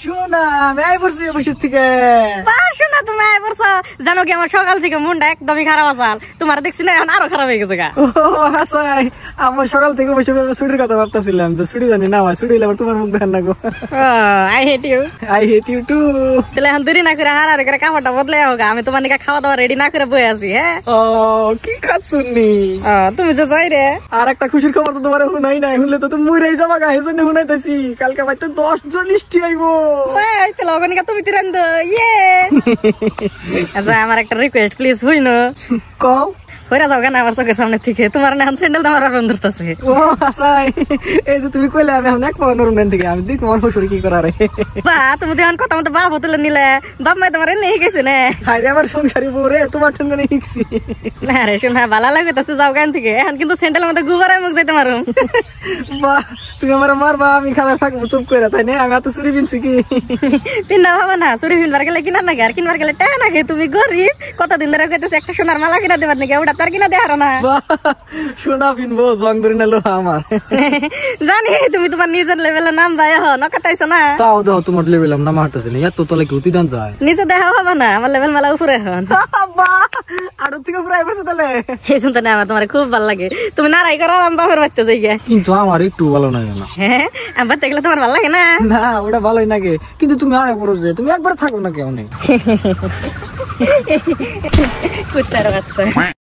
시원함 에이브스 여보시트게 জানো কি আমার সকাল থেকে মনটা একদমই খারাপ আসাল তোমার দেখছি না এখন আরো খারাপ হয়ে গেছে গা হাসাই আমার সকাল থেকে বসে বসে ছুটির কথা ভাবতেছিলাম যে ছুটি জানি না ছুটি হলে তোমার মুখ দেখেন না গো I hate you I hate you too তাহলে এখন দেরি না করে হারারে করে কাপড়টা বদলে হোক আমি তোমার নিকা খাওয়া দাওয়া রেডি না করে বয়ে আছি হ্যাঁ ও কি শুননি তুমি যে যাই রে আর একটা খুশির খবর তো তোমার শুনাই নাই শুনলে তো তুমি মরেই যাবা গা এই জন্য শুনাইতেছি কালকে বাইতে দশ জন ইষ্টি আইবো তে লগণিকা তুমি তিরন্দ ইয়ে আচ্ছা আমার একটা রিকোয়েস্ট প্লিজ হুনো ক হইরা যাও আমার চোখের সামনে থেকে তোমার নাম স্যান্ডেল তোমার আর আছে ও আসাই এই যে তুমি কইলে আমি অনেক মনোরম থেকে আমি দি তোমার কি বা তুমি কথা মতো বাপ তুলে নিলে বাপ মা তোমার নেই গেছে না আরে আমার সংসারি তোমার হিকছি না রে ভালো লাগে তাছে যাও থেকে এখন কিন্তু স্যান্ডেল মতো গুবারে মুখ যাইতে মারো বা তুমি আমার মারবা আমি খাবার থাকবো চুপ করে তাই না আমি এত চুরি পিনছি কি পিন্দা ভাবা না চুরি পিনবার গেলে কিনার নাকি আর কিনবার গেলে টাকা নাকি তুমি গরিব কতদিন ধরে একটা সোনার মালা কিনা দেবার নাকি ওটা তার কিনা দেহার না শোনা পিনবো জং ধরে নিল আমার জানি তুমি তোমার নিজের লেভেলে নাম যায় হ না কাটাইছো না তাও দাও তোমার লেভেল নাম হাঁটতেছে না এত তলে কি উতিদান যায় নিজে দেখা হবে না আমার লেভেল মেলা উপরে হন আর তুমি উপরে এবারে তাহলে এই শুনতে না তোমার খুব ভালো লাগে তুমি নারাই করো আরাম বাপের বাচ্চা যাই কিন্তু আমার একটু ভালো লাগে না হ্যাঁ আমার দেখলে তোমার ভালো লাগে না না ওটা ভালোই লাগে কিন্তু তুমি আর বড় যে তুমি একবার থাকো না কেউ নেই কুত্তার বাচ্চা